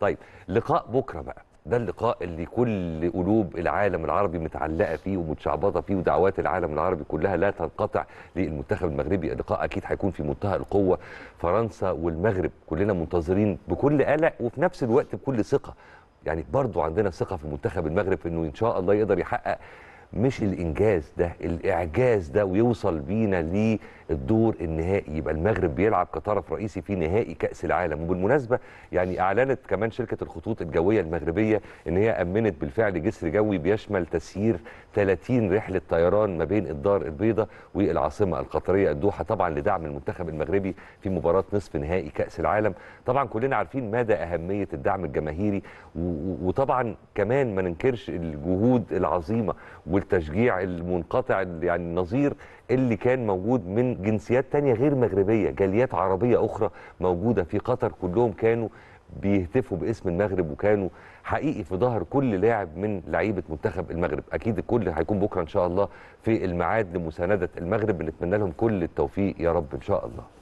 طيب لقاء بكره بقى ده اللقاء اللي كل قلوب العالم العربي متعلقه فيه ومتشعبطه فيه ودعوات العالم العربي كلها لا تنقطع للمنتخب المغربي اللقاء اكيد هيكون في منتهى القوه فرنسا والمغرب كلنا منتظرين بكل قلق وفي نفس الوقت بكل ثقه يعني برضو عندنا ثقه في منتخب المغرب انه ان شاء الله يقدر يحقق مش الانجاز ده الاعجاز ده ويوصل بينا للدور النهائي يبقى المغرب بيلعب كطرف رئيسي في نهائي كاس العالم وبالمناسبه يعني اعلنت كمان شركه الخطوط الجويه المغربيه ان هي امنت بالفعل جسر جوي بيشمل تسيير 30 رحله طيران ما بين الدار البيضاء والعاصمه القطريه الدوحه طبعا لدعم المنتخب المغربي في مباراه نصف نهائي كاس العالم طبعا كلنا عارفين مدى اهميه الدعم الجماهيري وطبعا كمان ما ننكرش الجهود العظيمه والتشجيع المنقطع يعني النظير اللي كان موجود من جنسيات تانية غير مغربية جاليات عربية أخرى موجودة في قطر كلهم كانوا بيهتفوا باسم المغرب وكانوا حقيقي في ظهر كل لاعب من لعيبه منتخب المغرب اكيد الكل هيكون بكره ان شاء الله في الميعاد لمسانده المغرب بنتمنى لهم كل التوفيق يا رب ان شاء الله